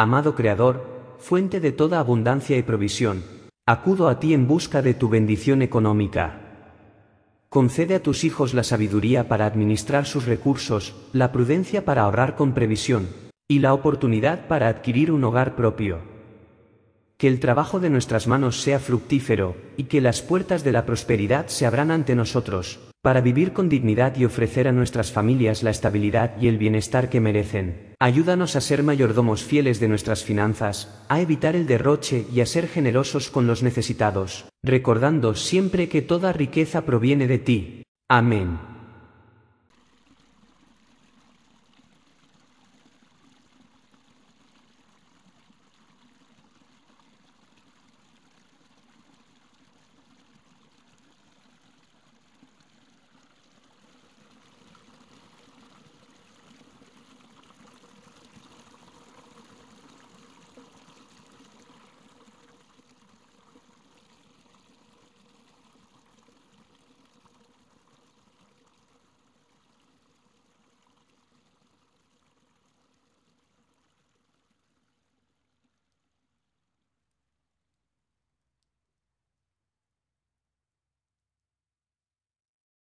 Amado Creador, fuente de toda abundancia y provisión, acudo a ti en busca de tu bendición económica. Concede a tus hijos la sabiduría para administrar sus recursos, la prudencia para ahorrar con previsión, y la oportunidad para adquirir un hogar propio. Que el trabajo de nuestras manos sea fructífero, y que las puertas de la prosperidad se abran ante nosotros, para vivir con dignidad y ofrecer a nuestras familias la estabilidad y el bienestar que merecen. Ayúdanos a ser mayordomos fieles de nuestras finanzas, a evitar el derroche y a ser generosos con los necesitados, recordando siempre que toda riqueza proviene de ti. Amén.